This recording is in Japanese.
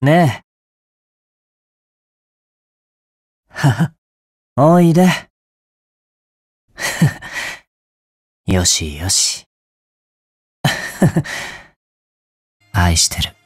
ねえ。はは、おいで。よしよし。愛してる。